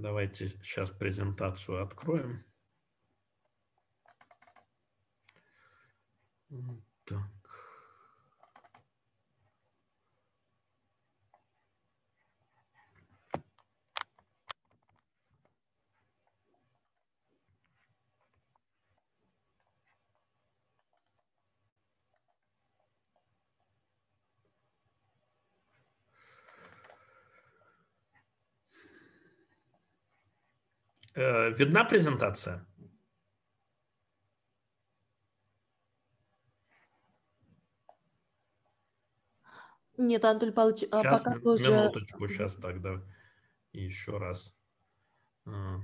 Давайте сейчас презентацию откроем. Так. Э, видна презентация? Нет, Анатолий Павлович, а сейчас, пока минуточку, тоже... Минуточку, сейчас тогда еще раз. А,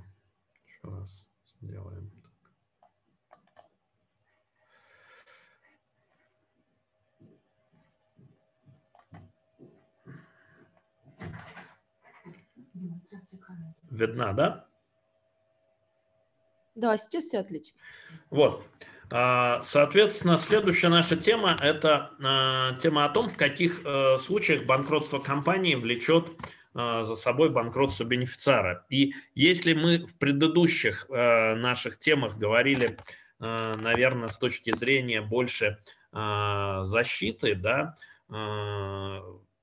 еще раз сделаем. Видна, да? Да, сейчас все отлично. Вот. А, соответственно, следующая наша тема – это а, тема о том, в каких э, случаях банкротство компании влечет а, за собой банкротство бенефициара. И если мы в предыдущих э, наших темах говорили, э, наверное, с точки зрения больше защиты, да,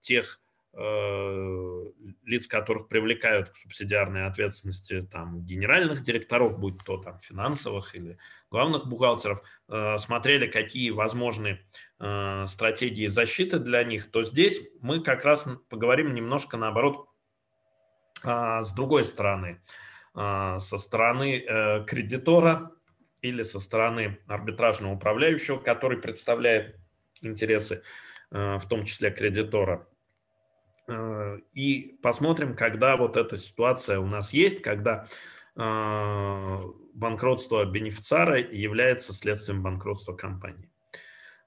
тех Э, лиц, которых привлекают к субсидиарной ответственности там, генеральных директоров, будь то там финансовых или главных бухгалтеров, э, смотрели, какие возможны э, стратегии защиты для них, то здесь мы как раз поговорим немножко наоборот с другой стороны, со стороны кредитора или со стороны арбитражного управляющего, который представляет интересы в том числе кредитора – Э, и посмотрим, когда вот эта ситуация у нас есть, когда э, банкротство бенефициара является следствием банкротства компании.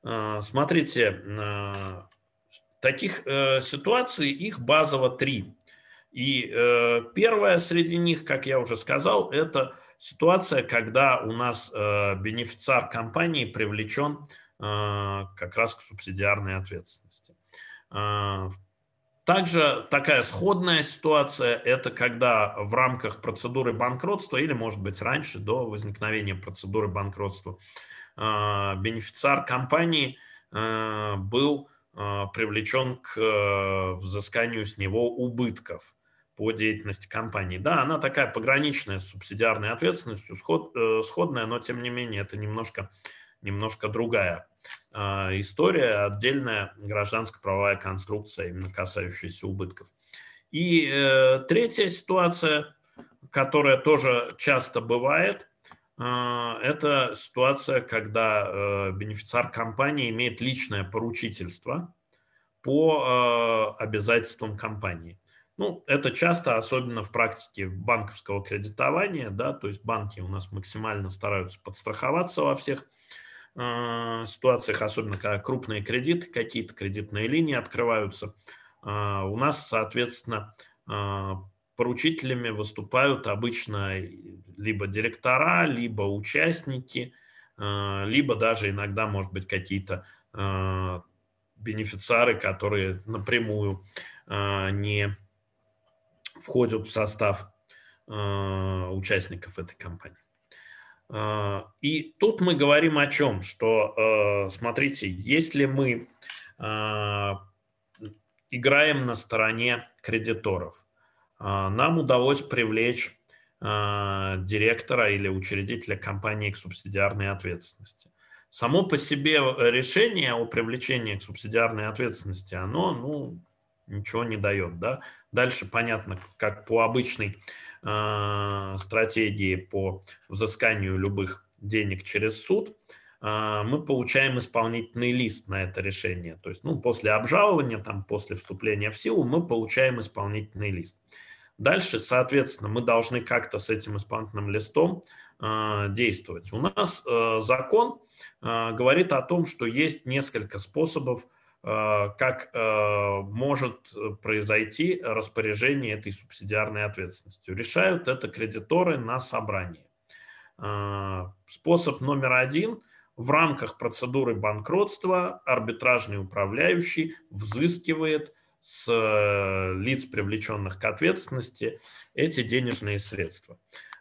Э, смотрите, таких ситуаций их базово три. И первая среди них, как я уже сказал, это ситуация, когда у нас бенефициар компании привлечен как раз к субсидиарной ответственности. Также такая сходная ситуация – это когда в рамках процедуры банкротства или, может быть, раньше, до возникновения процедуры банкротства, а, бенефициар компании а, был а, привлечен к э, взысканию с него убытков по деятельности компании. Да, она такая пограничная с субсидиарной ответственностью, сход, э, сходная, но тем не менее это немножко немножко другая а, история, отдельная гражданско-правовая конструкция, именно касающаяся убытков. И э, третья ситуация, которая тоже часто бывает, а, это ситуация, когда э, бенефициар компании имеет личное поручительство по э, обязательствам компании. Ну, это часто, особенно в практике банковского кредитования, да, то есть банки у нас максимально стараются подстраховаться во всех а, ситуациях, особенно когда крупные кредиты, какие-то кредитные линии открываются, а, у нас, соответственно, а, поручителями выступают обычно либо директора, либо участники, либо даже иногда, может быть, какие-то бенефициары, которые напрямую не входят в состав участников этой компании. А, и тут мы говорим о чем, что, э, смотрите, если мы а, играем на стороне кредиторов, а, нам удалось привлечь директора или учредителя компании к субсидиарной ответственности. Само по себе э, решение о привлечении к субсидиарной ответственности, оно, ну, ничего не дает, да. Дальше понятно, как по обычной Э, стратегии по взысканию любых денег через суд, э, мы получаем исполнительный лист на это решение. То есть ну, после обжалования, там, после вступления в силу мы получаем исполнительный лист. Дальше, соответственно, мы должны как-то с этим исполнительным листом э, действовать. У нас закон говорит о том, что есть несколько способов Э, как э, может э, произойти распоряжение этой субсидиарной ответственностью. Решают это кредиторы на собрании. Способ номер один – в рамках процедуры банкротства арбитражный управляющий взыскивает с лиц, привлеченных к ответственности, эти денежные средства.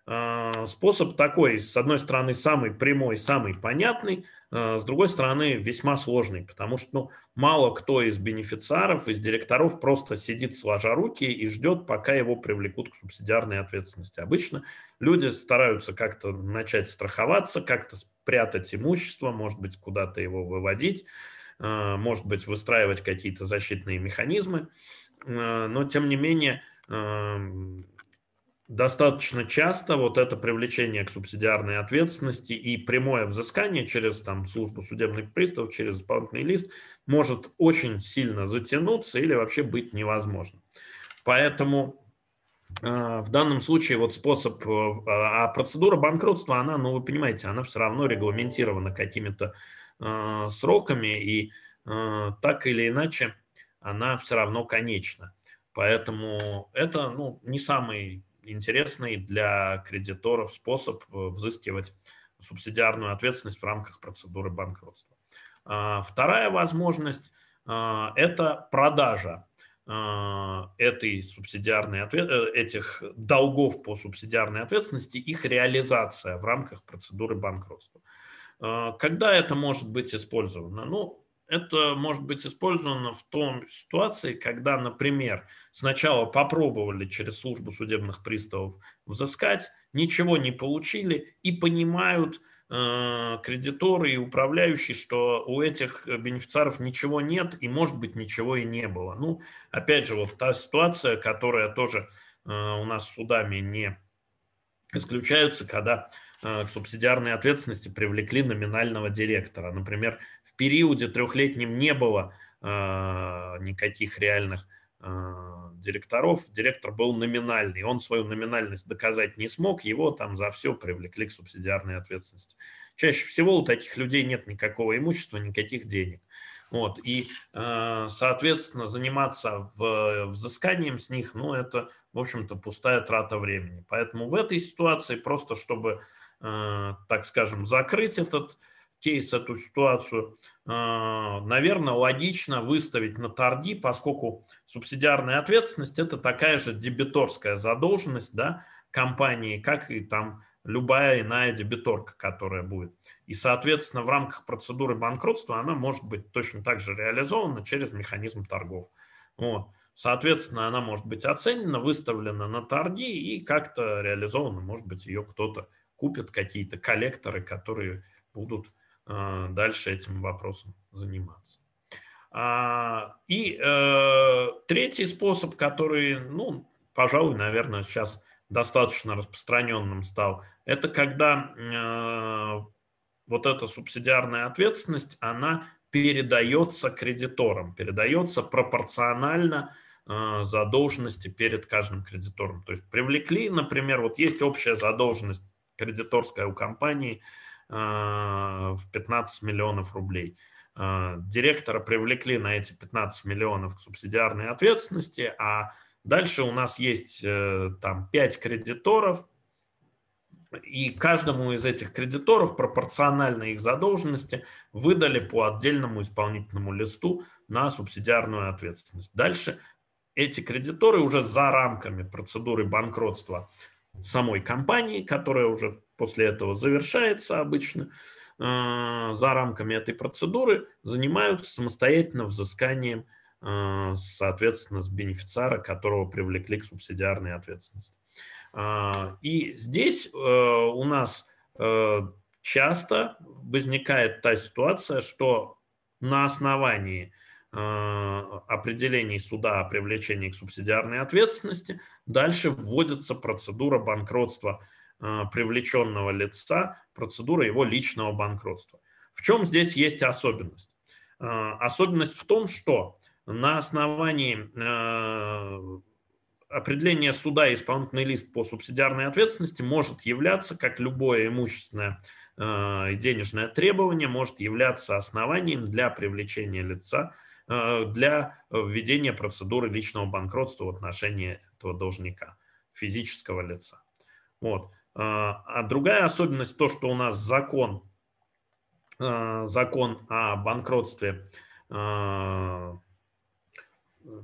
А, способ такой, с одной стороны, самый прямой, самый понятный, а, с другой стороны, весьма сложный, потому что ну, мало кто из бенефициаров, из директоров просто сидит сложа руки и ждет, пока его привлекут к субсидиарной ответственности. Обычно люди стараются как-то начать страховаться, как-то спрятать имущество, может быть, куда-то его выводить, а, может быть, выстраивать какие-то защитные механизмы, но тем не менее достаточно часто вот это привлечение к субсидиарной ответственности и прямое взыскание через там, службу судебных приставов, через исполнительный лист может очень сильно затянуться или вообще быть невозможно. Поэтому э, в данном случае вот способ, э, а, а процедура банкротства, она, ну вы понимаете, она все равно регламентирована какими-то э, сроками, и э, так или иначе она все равно конечна. Поэтому это ну, не самый интересный для кредиторов способ э, взыскивать субсидиарную ответственность в рамках процедуры банкротства. А, вторая возможность а, – это продажа а, этой субсидиарной ответ... Э, этих долгов по субсидиарной ответственности, их реализация в рамках процедуры банкротства. Когда это может быть использовано? Ну, это может быть использовано в том ситуации, когда, например, сначала попробовали через службу судебных приставов взыскать, ничего не получили и понимают э, кредиторы и управляющие, что у этих бенефициаров ничего нет и, может быть, ничего и не было. Ну, опять же, вот та ситуация, которая тоже э, у нас судами не исключаются, когда э, к субсидиарной ответственности привлекли номинального директора. Например, периоде трехлетнем не было э, никаких реальных э, директоров. Директор был номинальный. Он свою номинальность доказать не смог. Его там за все привлекли к субсидиарной ответственности. Чаще всего у таких людей нет никакого имущества, никаких денег. Вот. И, э, соответственно, заниматься в взысканием с них, ну, это, в общем-то, пустая трата времени. Поэтому в этой ситуации просто, чтобы, так скажем, закрыть этот кейс, эту ситуацию, э, наверное, логично выставить на торги, поскольку субсидиарная ответственность – это такая же дебиторская задолженность да, компании, как и там любая иная дебиторка, которая будет. И, соответственно, в рамках процедуры банкротства она может быть точно так же реализована через механизм торгов. Вот. Соответственно, она может быть оценена, выставлена на торги и как-то реализована. Может быть, ее кто-то купит, какие-то коллекторы, которые будут Э, дальше этим вопросом заниматься. А, и э, третий способ, который, ну, пожалуй, наверное, сейчас достаточно распространенным стал, это когда э, вот эта субсидиарная ответственность, она передается кредиторам, передается пропорционально задолженности перед каждым кредитором. То есть привлекли, например, вот есть общая задолженность кредиторская у компании – Э, в 15 миллионов рублей. Э, директора привлекли на эти 15 миллионов к субсидиарной ответственности, а дальше у нас есть э, там 5 кредиторов, и каждому из этих кредиторов пропорционально их задолженности выдали по отдельному исполнительному листу на субсидиарную ответственность. Дальше эти кредиторы уже за рамками процедуры банкротства самой компании, которая уже после этого завершается обычно, э, за рамками этой процедуры занимаются самостоятельно взысканием, э, соответственно, с бенефициара, которого привлекли к субсидиарной ответственности. Э, и здесь у нас часто возникает та ситуация, что на основании определений суда о привлечении к субсидиарной ответственности дальше вводится процедура банкротства а, привлеченного лица процедура его личного банкротства. В чем здесь есть особенность? А, особенность в том, что на основании а, определения суда исполнительный лист по субсидиарной ответственности может являться, как любое имущественное и денежное требование, может являться основанием для привлечения лица, для введения процедуры личного банкротства в отношении этого должника, физического лица. Вот. А, а другая особенность то, что у нас закон, а, закон о банкротстве а,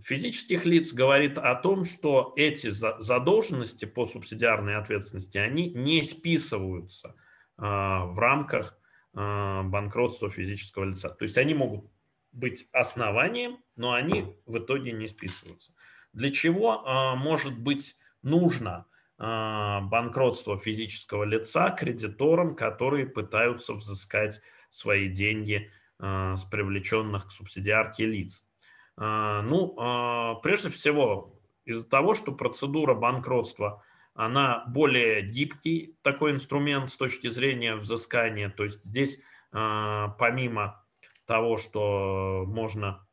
физических лиц говорит о том, что эти задолженности по субсидиарной ответственности, они не списываются в рамках банкротства физического лица. То есть они могут быть основанием, но они в итоге не списываются. Для чего может быть нужно а, банкротство физического лица кредиторам, которые пытаются взыскать свои деньги а, с привлеченных к субсидиарке лиц. А, ну, прежде всего, из-за того, что процедура банкротства, она более гибкий такой инструмент с точки зрения взыскания, то есть здесь помимо того, что можно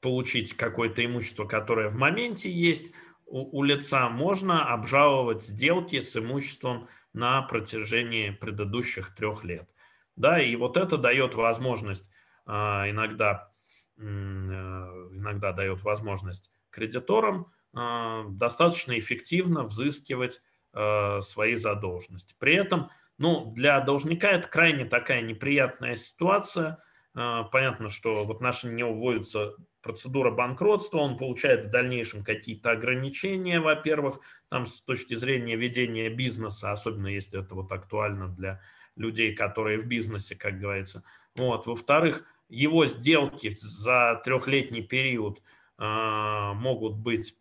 получить какое-то имущество, которое в моменте есть, у, лица можно обжаловать сделки с имуществом на протяжении предыдущих трех лет. Да, и вот это дает возможность а, иногда, э, иногда дает возможность кредиторам а, достаточно эффективно взыскивать а, свои задолженности. При этом ну, для должника это крайне такая неприятная ситуация. Понятно, что в отношении него вводятся процедура банкротства, он получает в дальнейшем какие-то ограничения, во-первых, там с точки зрения ведения бизнеса, особенно если это вот актуально для людей, которые в бизнесе, как говорится. Вот. Во-вторых, его сделки за трехлетний период э, могут быть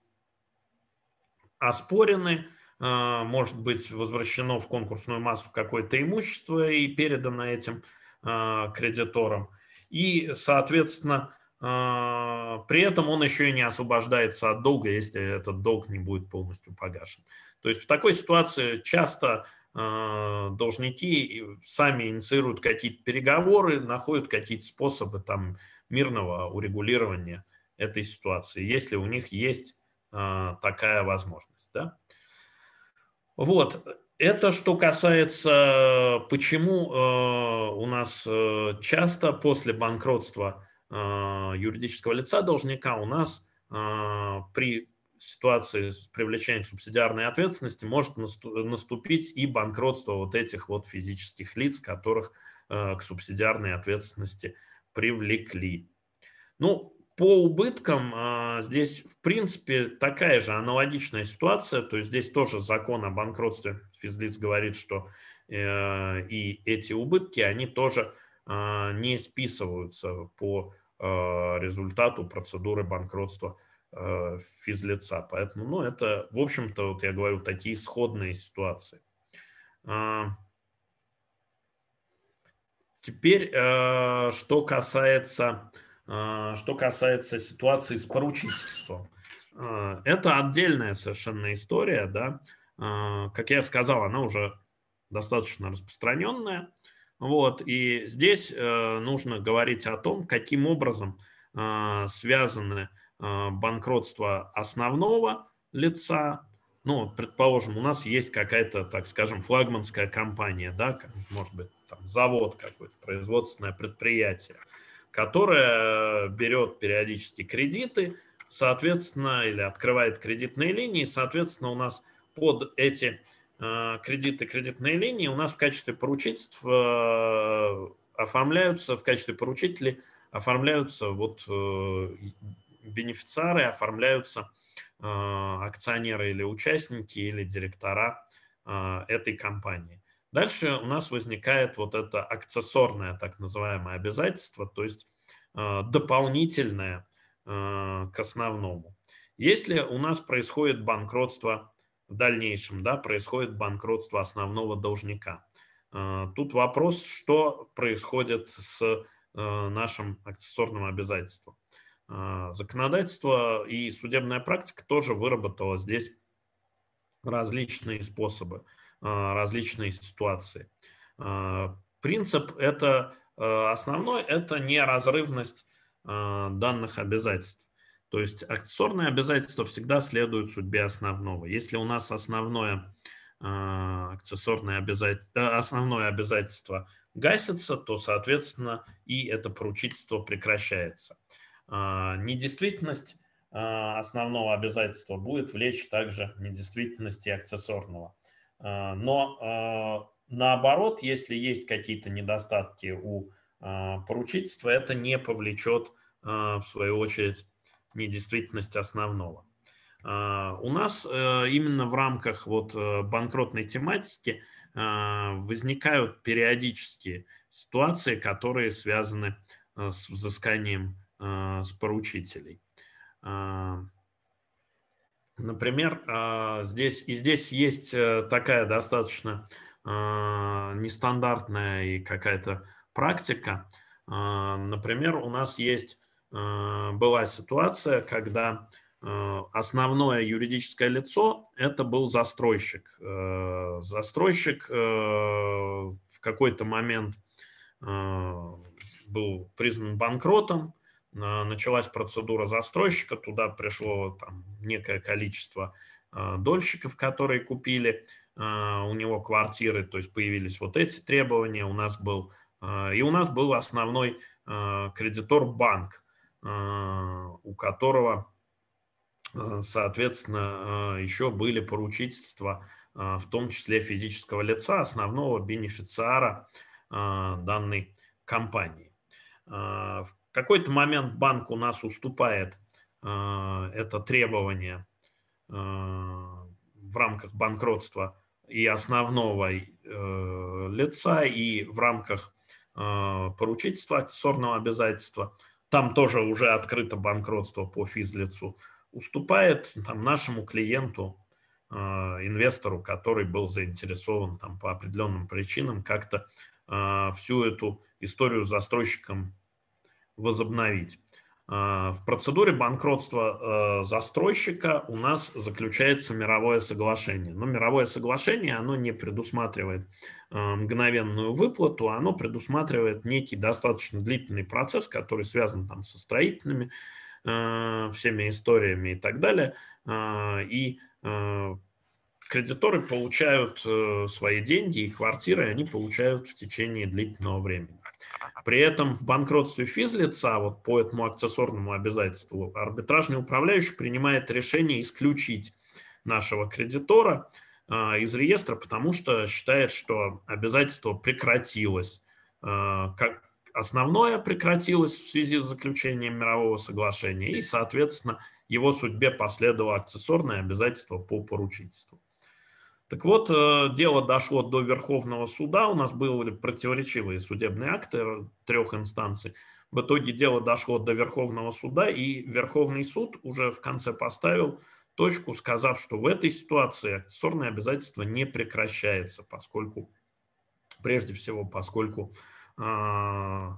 оспорены, э, может быть возвращено в конкурсную массу какое-то имущество и передано этим э, кредиторам. И, соответственно, а, при этом он еще и не освобождается от долга, если этот долг не будет полностью погашен. То есть в такой ситуации часто а, должники сами инициируют какие-то переговоры, находят какие-то способы там мирного урегулирования этой ситуации, если у них есть а, такая возможность. Да? Вот, это что касается, почему у нас э, часто после банкротства а, юридического лица должника у нас а, при ситуации с привлечением субсидиарной ответственности может наступить и банкротство вот этих вот физических лиц, которых а, к субсидиарной ответственности привлекли. Ну, по убыткам здесь, в принципе, такая же аналогичная ситуация, то есть здесь тоже закон о банкротстве физлиц говорит, что э, и эти убытки, они тоже а, не списываются по а, результату процедуры банкротства а, физлица. Поэтому, ну, это, в общем-то, вот я говорю, такие исходные ситуации. Теперь, что касается, что касается ситуации с поручительством. Это отдельная совершенно история, да. Как я сказал, она уже достаточно распространенная. Вот, и здесь э, нужно говорить о том, каким образом э, связаны э, банкротство основного лица. Ну, предположим, у нас есть какая-то, так скажем, флагманская компания, да, может быть, там, завод какой-то, производственное предприятие, которое берет периодически кредиты, соответственно, или открывает кредитные линии, соответственно, у нас под эти э, Э, кредиты, кредитные линии у нас в качестве поручительств э, оформляются, в качестве поручителей оформляются вот э, бенефициары, оформляются акционеры или участники, или директора этой компании. Дальше у нас возникает вот это аксессорное так называемое обязательство, то есть дополнительное к основному. Если у нас происходит банкротство в дальнейшем да, происходит банкротство основного должника. Э, тут вопрос, что происходит с э, нашим аксессорным обязательством. Э, законодательство и судебная практика тоже выработала здесь различные способы, различные ситуации. Принцип это основной – это неразрывность данных обязательств. То есть аксессуарные обязательства всегда следуют судьбе основного. Если у нас основное э, аксессуарное обязательство, э, основное обязательство гасится, то, соответственно, и это поручительство прекращается. Э, недействительность основного обязательства будет влечь также недействительности аксессорного. Но наоборот, если есть какие-то недостатки у поручительства, это не повлечет, в свою очередь, недействительности основного. А, у нас э, именно в рамках вот э, банкротной тематики а, возникают периодически ситуации, которые связаны э, с взысканием с поручителей. А, например, здесь, и здесь есть такая достаточно нестандартная и какая-то практика. Например, у нас есть Э, была ситуация, когда э, основное юридическое лицо – это был застройщик. Э, застройщик в какой-то момент был признан банкротом, началась процедура застройщика, туда пришло там, некое количество дольщиков, которые купили у него квартиры, то есть появились вот эти требования, у нас был, и у нас был основной кредитор банк, Э, у которого, э, соответственно, э, еще были поручительства, в том числе физического лица, основного бенефициара данной компании. В какой-то момент банк у нас уступает это требование в рамках банкротства и основного лица, и в рамках поручительства аксессуарного обязательства – там тоже уже открыто банкротство по физлицу. Уступает там, нашему клиенту, э, инвестору, который был заинтересован там, по определенным причинам как-то э, всю эту историю с застройщиком возобновить. А, в процедуре банкротства э, застройщика у нас заключается мировое соглашение. Но мировое соглашение, оно не предусматривает э, мгновенную выплату, а оно предусматривает некий достаточно длительный процесс, который связан там со строительными э, всеми историями и так далее. И кредиторы получают свои деньги и квартиры, они получают в течение длительного времени. При этом в банкротстве физлица, вот по этому аксессорному обязательству, арбитражный управляющий принимает решение исключить нашего кредитора э, из реестра, потому что считает, что обязательство прекратилось. Э, как основное прекратилось в связи с заключением мирового соглашения, и, соответственно, его судьбе последовало аксессорное обязательство по поручительству. Так вот, э, дело дошло до Верховного суда, у нас были противоречивые судебные акты трех инстанций. В итоге дело дошло до Верховного суда, и Верховный суд уже в конце поставил точку, сказав, что в этой ситуации аксессуарное обязательство не прекращается, поскольку, прежде всего, поскольку э,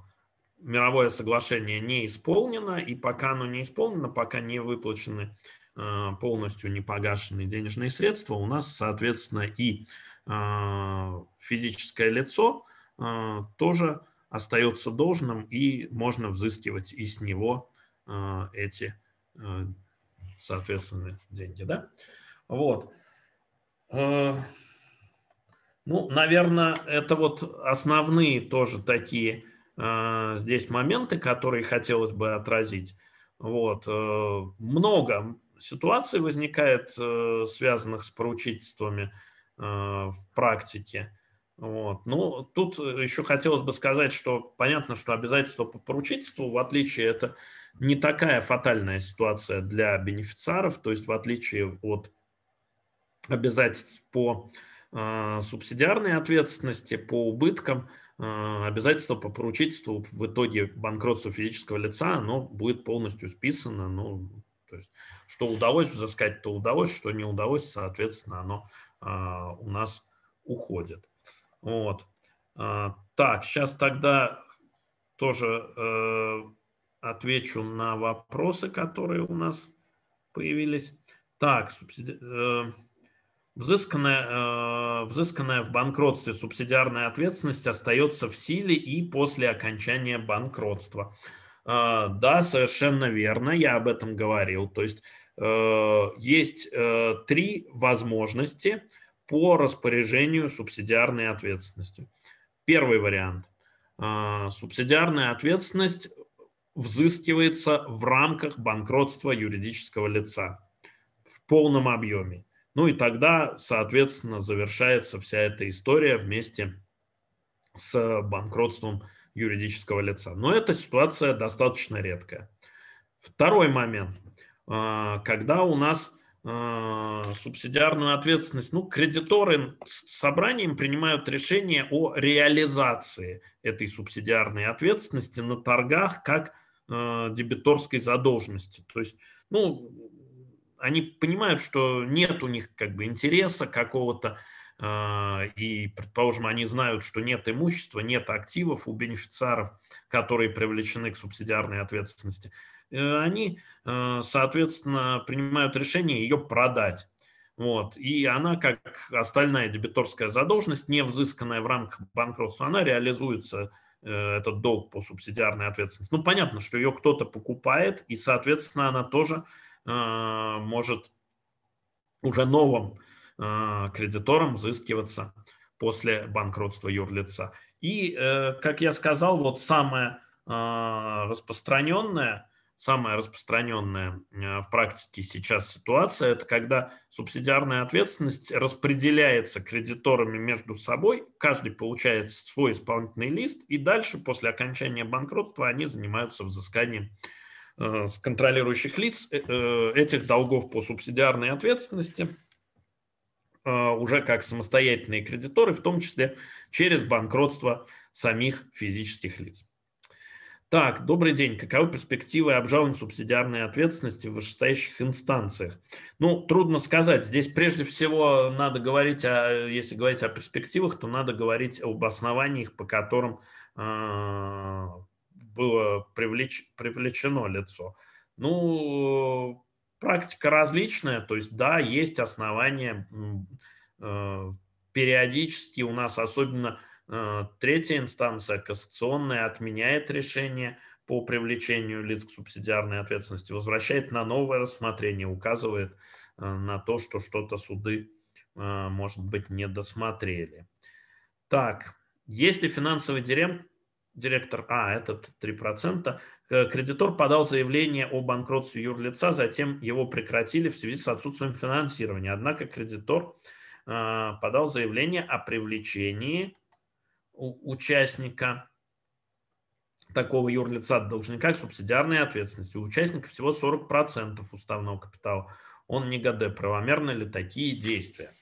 мировое соглашение не исполнено, и пока оно не исполнено, пока не выплачены а, полностью непогашенные денежные средства, у нас, соответственно, и а, физическое лицо а, тоже остается должным, и можно взыскивать из него эти, соответственно, деньги. Да? Вот. Ну, наверное, это вот основные тоже такие здесь моменты, которые хотелось бы отразить. Вот. Много ситуаций возникает, э, связанных с поручительствами э, в практике. Вот. Ну, тут еще хотелось бы сказать, что понятно, что обязательство по поручительству, в отличие, это не такая фатальная ситуация для бенефициаров, то есть в отличие от обязательств по э, субсидиарной ответственности, по убыткам, обязательство по поручительству в итоге банкротства физического лица, оно будет полностью списано, ну, то есть, что удалось взыскать, то удалось, что не удалось, соответственно, оно а, у нас уходит. Вот. А, так, сейчас тогда тоже э, отвечу на вопросы, которые у нас появились. Так, субсиди... э, взысканная, э, взысканная в банкротстве субсидиарная ответственность остается в силе и после окончания банкротства. Э, а, да, совершенно верно, я об этом говорил. То есть э, есть э, три возможности по распоряжению субсидиарной ответственностью. Первый вариант. А, субсидиарная ответственность взыскивается в рамках банкротства юридического лица в полном объеме. Ну и тогда, соответственно, завершается вся эта история вместе с банкротством юридического лица. Но эта ситуация достаточно редкая. Второй момент. А, когда у нас а, субсидиарную ответственность, ну, кредиторы с собранием принимают решение о реализации этой субсидиарной ответственности на торгах как а, дебиторской задолженности. То есть, ну, они понимают, что нет у них как бы интереса какого-то а, и, предположим, они знают, что нет имущества, нет активов у бенефициаров, которые привлечены к субсидиарной ответственности, э, они, э, соответственно, принимают решение ее продать. Вот. И она, как остальная дебиторская задолженность, не взысканная в рамках банкротства, она реализуется, э, этот долг по субсидиарной ответственности. Ну, понятно, что ее кто-то покупает, и, соответственно, она тоже может уже новым а, кредиторам взыскиваться после банкротства юрлица. И, э, как я сказал, вот самое а, распространенное, самая распространенная а, в практике сейчас ситуация, это когда субсидиарная ответственность распределяется кредиторами между собой, каждый получает свой исполнительный лист, и дальше после окончания банкротства они занимаются взысканием э, с контролирующих лиц э, этих долгов по субсидиарной ответственности – Э, уже как самостоятельные кредиторы, в том числе через банкротство самих физических лиц. Так, добрый день. Каковы перспективы обжалования субсидиарной ответственности в вышестоящих инстанциях? Ну, трудно сказать. Здесь прежде всего надо говорить, о, если говорить о перспективах, то надо говорить об основаниях, по которым э, было привлеч, привлечено лицо. Ну, Практика различная, то есть да, есть основания э, периодически у нас, особенно э, третья инстанция, кассационная, отменяет решение по привлечению лиц к субсидиарной ответственности, возвращает на новое рассмотрение, указывает э, на то, что что-то суды, может быть, не досмотрели. Так, если финансовый директор директор А, этот 3%, э, кредитор подал заявление о банкротстве юрлица, затем его прекратили в связи с отсутствием финансирования. Однако кредитор э, подал заявление о привлечении участника такого юрлица должника к субсидиарной ответственности. У участника всего 40% уставного капитала он не ГД, правомерны ли такие действия.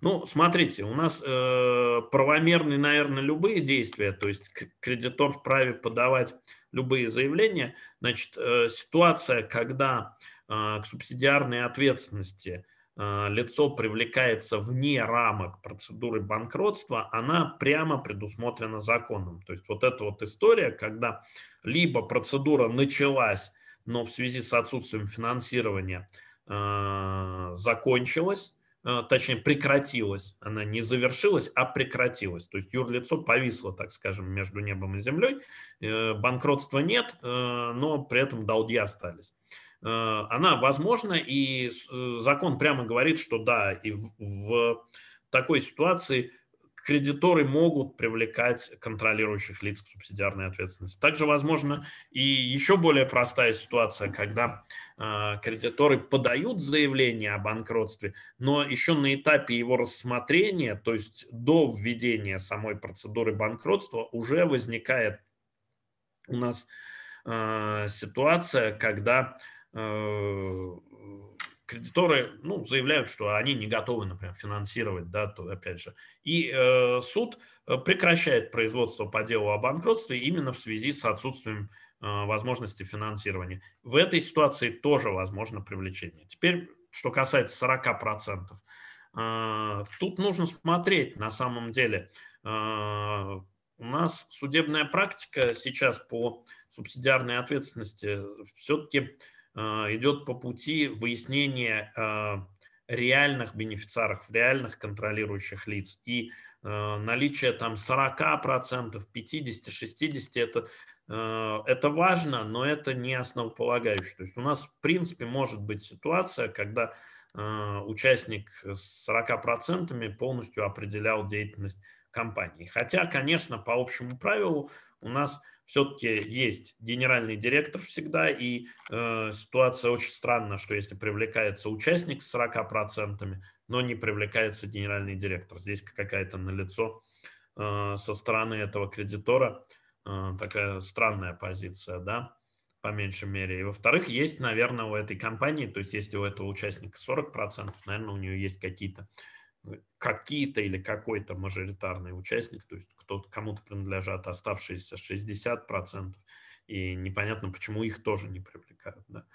Ну, смотрите, у нас э, правомерны, наверное, любые действия, то есть кредитор вправе подавать любые заявления. Значит, э, ситуация, когда э, к субсидиарной ответственности э, лицо привлекается вне рамок процедуры банкротства, она прямо предусмотрена законом. То есть вот эта вот история, когда либо процедура началась, но в связи с отсутствием финансирования – Э, закончилась, э, точнее прекратилась, она не завершилась, а прекратилась. То есть юрлицо повисло, так скажем, между небом и землей, э, банкротства нет, но при этом долги остались. Она возможна, и закон прямо говорит, что да, и в такой ситуации кредиторы могут привлекать контролирующих лиц к субсидиарной ответственности. Также, возможно, и еще более простая ситуация, когда э, кредиторы подают заявление о банкротстве, но еще на этапе его рассмотрения, то есть до введения самой процедуры банкротства, уже возникает у нас э, ситуация, когда э, кредиторы ну, заявляют, что они не готовы, например, финансировать, да, то, опять же. И э, суд э, прекращает производство по делу о банкротстве именно в связи с отсутствием э, возможности финансирования. В этой ситуации тоже возможно привлечение. Теперь, что касается 40%. Э, тут нужно смотреть, на самом деле, э, у нас судебная практика сейчас по субсидиарной ответственности все-таки а, идет по пути выяснения а, реальных бенефициаров, реальных контролирующих лиц. И а, наличие там 40%, 50, 60, это, это важно, но это не основополагающее. То есть у нас, в принципе, может быть ситуация, когда участник с 40% полностью определял деятельность компании. Хотя, конечно, по общему правилу у нас все-таки есть генеральный директор всегда, и э, ситуация очень странная, что если привлекается участник с 40%, но не привлекается генеральный директор. Здесь какая-то налицо э, со стороны этого кредитора э, такая странная позиция, да, по меньшей мере. И во-вторых, есть, наверное, у этой компании, то есть если у этого участника 40%, наверное, у нее есть какие-то э, какие-то или какой-то мажоритарный участник, то есть кто-то, кому-то принадлежат оставшиеся 60%, и непонятно, почему их тоже не привлекают. Да?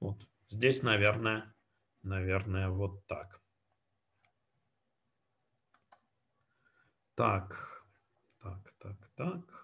Вот. Здесь, наверное, наверное, вот так. Так, так, так, так.